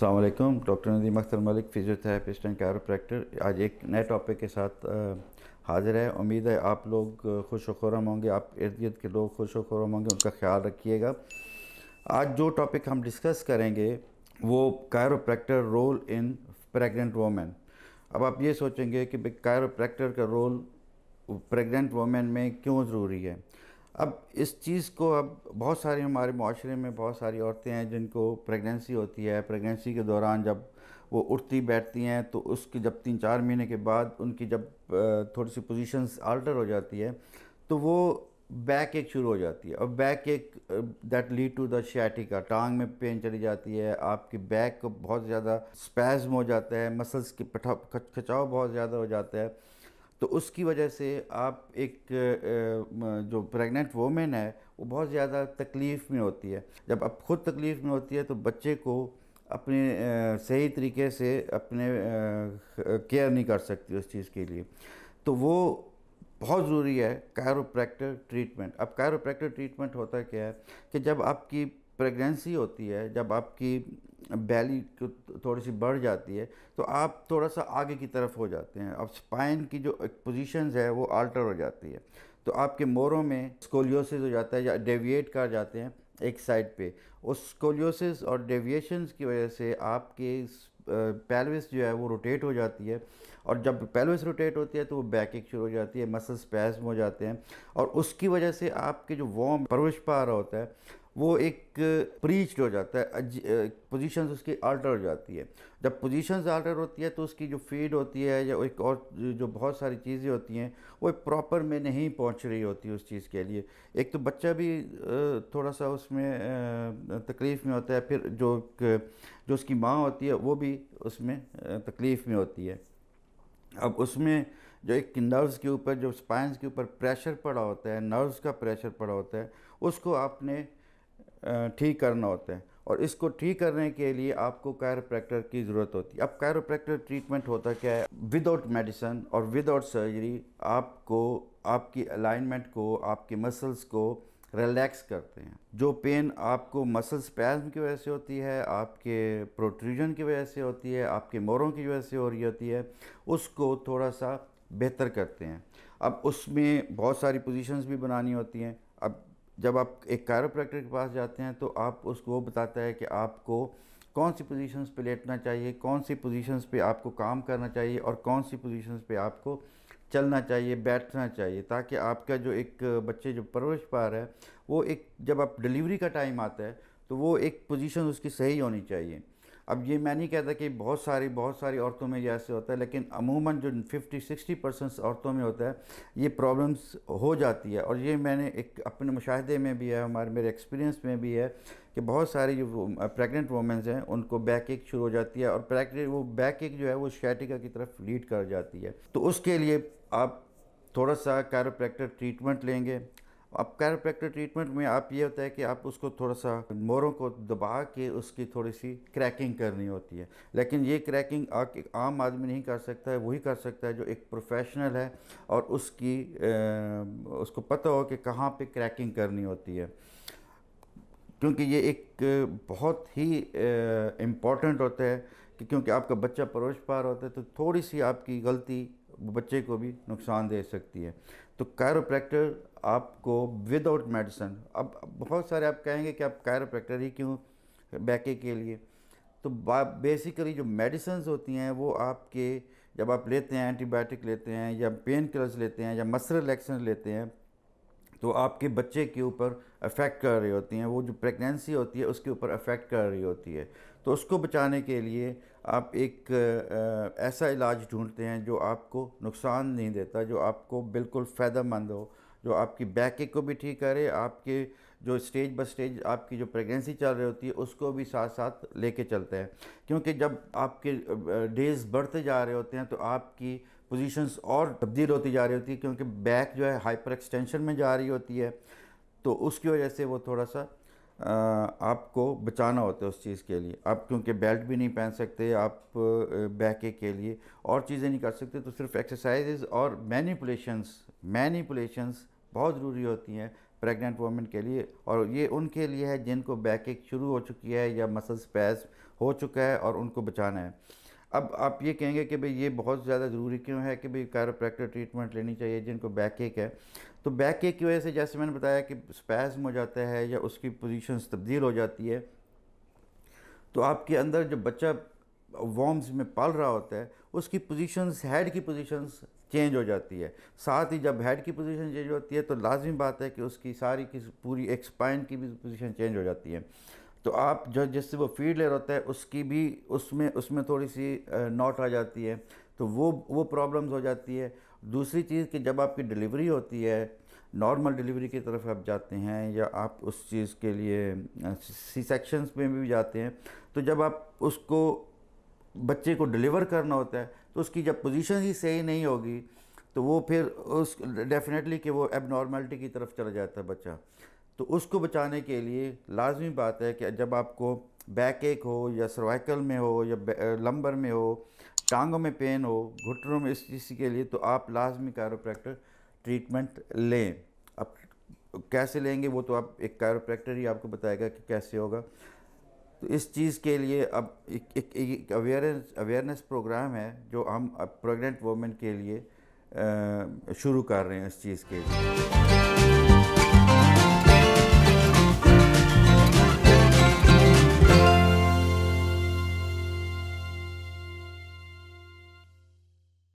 अल्लाम doctor Nadeem Akhtar Malik physiotherapist and chiropractor आज एक नए टॉपिक के साथ हाज़िर है उम्मीद है आप लोग खुश व खुरम होंगे आप इर्द गिर्द के लोग खुश व खुरम होंगे उनका ख्याल रखिएगा आज जो टॉपिक हम डिस्कस करेंगे वो chiropractor role in pregnant women अब आप ये सोचेंगे कि कैरोप्रैक्टर का रोल प्रेगनेंट वोमेन में क्यों ज़रूरी है अब इस चीज़ को अब बहुत सारी हमारे माशरे में बहुत सारी औरतें हैं जिनको प्रेगनेंसी होती है प्रेगनेंसी के दौरान जब वो उठती बैठती हैं तो उसके जब तीन चार महीने के बाद उनकी जब थोड़ी सी पोजीशंस आल्टर हो जाती है तो वो बैक एक शुरू हो जाती है और backache that lead to the sciatica टांग में पेन चली जाती है आपकी बैक को बहुत ज़्यादा स्पैज्म हो जाता है मसल्स की खचाव बहुत ज़्यादा हो जाता है तो उसकी वजह से आप एक जो प्रेग्नेंट वोमेन है वो बहुत ज़्यादा तकलीफ़ में होती है जब आप ख़ुद तकलीफ़ में होती है तो बच्चे को अपने सही तरीके से अपने केयर नहीं कर सकती उस चीज़ के लिए तो वो बहुत ज़रूरी है कायरोप्रैक्टर ट्रीटमेंट अब कायरोप्रैक्टर ट्रीटमेंट होता क्या है कि जब आपकी प्रेगनेंसी होती है जब आपकी बैली थोड़ी सी बढ़ जाती है तो आप थोड़ा सा आगे की तरफ हो जाते हैं अब स्पाइन की जो पोजीशन है वो आल्टर हो जाती है तो आपके मोरों में स्कोलियोसिस हो जाता है या डेविएट कर जाते हैं एक साइड पे उस स्कोलियोसिस और डेविएशंस की वजह से आपके पैलविस जो है वो रोटेट हो जाती है और जब पैलविस रोटेट होती है तो वो बैक एक शुरू हो जाती है मसल्स पैसम हो जाते हैं और उसकी वजह से आपके जो वॉम परवरिश पा रहा होता है वो एक प्रीच्ड हो जाता है पोजीशंस उसकी अल्टर हो जाती है जब पोजीशंस अल्टर होती है तो उसकी जो फीड होती है या एक और जो बहुत सारी चीज़ें होती हैं वो प्रॉपर में नहीं पहुंच रही होती उस चीज़ के लिए एक तो बच्चा भी थोड़ा सा उसमें तकलीफ़ में होता है फिर जो जो उसकी माँ होती है वो भी उसमें तकलीफ़ में होती है अब उसमें जो एक नर्व्स के ऊपर जो स्पाइंस के ऊपर प्रेशर पड़ा होता है नर्व्स का प्रेशर पड़ा होता है उसको आपने ठीक करना होता है और इसको ठीक करने के लिए आपको कायरोप्रैक्टर की ज़रूरत होती है अब कायरोप्रैक्टर ट्रीटमेंट होता क्या है विदाउट मेडिसन और विदाउट सर्जरी आपको आपकी अलाइनमेंट को आपके मसल्स को रिलैक्स करते हैं जो पेन आपको मसल स्पैज्म की वजह से होती है आपके प्रोट्रूजन की वजह से होती है आपके मोरों की वजह से हो रही होती है उसको थोड़ा सा बेहतर करते हैं अब उसमें बहुत सारी पोजीशंस भी बनानी होती हैं जब आप एक कायरोप्रैक्टर के पास जाते हैं तो आप उसको वो बताता है कि आपको कौन सी पोजीशंस पे लेटना चाहिए कौन सी पोजीशंस पे आपको काम करना चाहिए और कौन सी पोजीशंस पे आपको चलना चाहिए बैठना चाहिए ताकि आपका जो एक बच्चे जो परवरिश पा रहा है वो एक जब आप डिलीवरी का टाइम आता है तो वो एक पोजीशन उसकी सही होनी चाहिए अब ये मैं नहीं कहता कि बहुत सारी बहुत सारी औरतों में ये ऐसे होता है लेकिन अमूमन जो 50 60 परसेंट औरतों में होता है ये प्रॉब्लम्स हो जाती है और ये मैंने एक अपने मुशाहदे में भी है हमारे मेरे एक्सपीरियंस में भी है कि बहुत सारी जो प्रेगनेंट वोमेंस हैं उनको बैक एक शुरू हो जाती है और प्रेगनेंट वो बैक एक जो है वो शैटिका की तरफ लीड कर जाती है तो उसके लिए आप थोड़ा सा कैरोप्रैक्टर ट्रीटमेंट लेंगे अब कैरोप्रैक्टर ट्रीटमेंट में आप ये होता है कि आप उसको थोड़ा सा मोरों को दबा के उसकी थोड़ी सी क्रैकिंग करनी होती है लेकिन ये क्रैकिंग आम आदमी नहीं कर सकता है वही कर सकता है जो एक प्रोफेशनल है और उसकी आ, उसको पता हो कि कहाँ पे क्रैकिंग करनी होती है क्योंकि ये एक बहुत ही इम्पॉर्टेंट होता है कि क्योंकि आपका बच्चा परोश पार होता है तो थोड़ी सी आपकी गलती बच्चे को भी नुकसान दे सकती है तो कायरोप्रैक्टर आपको विदाउट मेडिसन अब बहुत सारे आप कहेंगे कि आप कायरोप्रैक्टर ही क्यों बैके के लिए तो बेसिकली जो मेडिसन होती हैं वो आपके जब आप लेते हैं एंटीबायोटिक लेते हैं या पेन किलर्स लेते हैं या मसल रिलैक्सन लेते हैं तो आपके बच्चे के ऊपर अफेक्ट कर रही होती हैं वो जो प्रेगनेंसी होती है उसके ऊपर अफेक्ट कर रही होती है तो उसको बचाने के लिए आप एक ऐसा इलाज ढूंढते हैं जो आपको नुकसान नहीं देता जो आपको बिल्कुल फ़ायदेमंद हो जो आपकी बैक को भी ठीक करे आपके जो स्टेज बाय स्टेज आपकी जो प्रेगनेंसी चल रही होती है उसको भी साथ साथ लेके चलते हैं क्योंकि जब आपके डेज़ बढ़ते जा रहे होते हैं तो आपकी पोजीशंस और तब्दील होती जा रही होती है क्योंकि बैक जो है हाइपर एक्सटेंशन में जा रही होती है तो उसकी वजह से वो थोड़ा सा आपको बचाना होता है उस चीज़ के लिए आप क्योंकि बेल्ट भी नहीं पहन सकते आप बैके के लिए और चीज़ें नहीं कर सकते तो सिर्फ एक्सरसाइजेज और मैनीपुलेशंस मैनीपुलेशंस बहुत ज़रूरी होती हैं प्रेग्नेंट वोमेन के लिए और ये उनके लिए है जिनको बैक एक शुरू हो चुकी है या मसल्स पैस हो चुका है और उनको बचाना है अब आप ये कहेंगे कि भाई ये बहुत ज़्यादा ज़रूरी क्यों है कि भाई कैरोप्रैक्टर ट्रीटमेंट लेनी चाहिए जिनको बैक एक है तो बैक एक की वजह से जैसे मैंने बताया कि स्पैज्म हो जाता है या उसकी पोजीशन तब्दील हो जाती है तो आपके अंदर जो बच्चा वॉम्स में पल रहा होता है उसकी पोजीशंस हेड की पोजीशंस चेंज हो जाती है साथ ही जब हेड की पोजीशन चेंज होती है तो लाजमी बात है कि उसकी सारी की पूरी एक्सपाइन की भी पोजीशन चेंज हो जाती है तो आप जो जिससे वो फीड ले होता है उसकी भी उसमें उसमें थोड़ी सी नॉट आ जाती है तो वो वो प्रॉब्लम्स हो जाती है दूसरी चीज़ कि जब आपकी डिलीवरी होती है नॉर्मल डिलीवरी की तरफ आप जाते हैं या आप उस चीज़ के लिए सी सेक्शंस में भी जाते हैं तो जब आप उसको बच्चे को डिलीवर करना होता है तो उसकी जब पोजीशन ही सही नहीं होगी तो वो फिर उस डेफिनेटली कि वो एबनॉर्मेलिटी की तरफ चला जाता है बच्चा तो उसको बचाने के लिए लाजमी बात है कि जब आपको बैक एक हो या सर्वाइकल में हो या लंबर में हो टांगों में पेन हो घुटनों में इस चीज़ के लिए तो आप लाजमी कारोप्रैक्टर ट्रीटमेंट लें अब कैसे लेंगे वो तो आप एक कारोप्रैक्टर ही आपको बताएगा कि कैसे होगा तो इस चीज़ के लिए अब एक, एक, अवेयरनेस अवेयरनेस प्रोग्राम है जो हम प्रेग्नेंट वोमेन के लिए शुरू कर रहे हैं इस चीज़ के लिए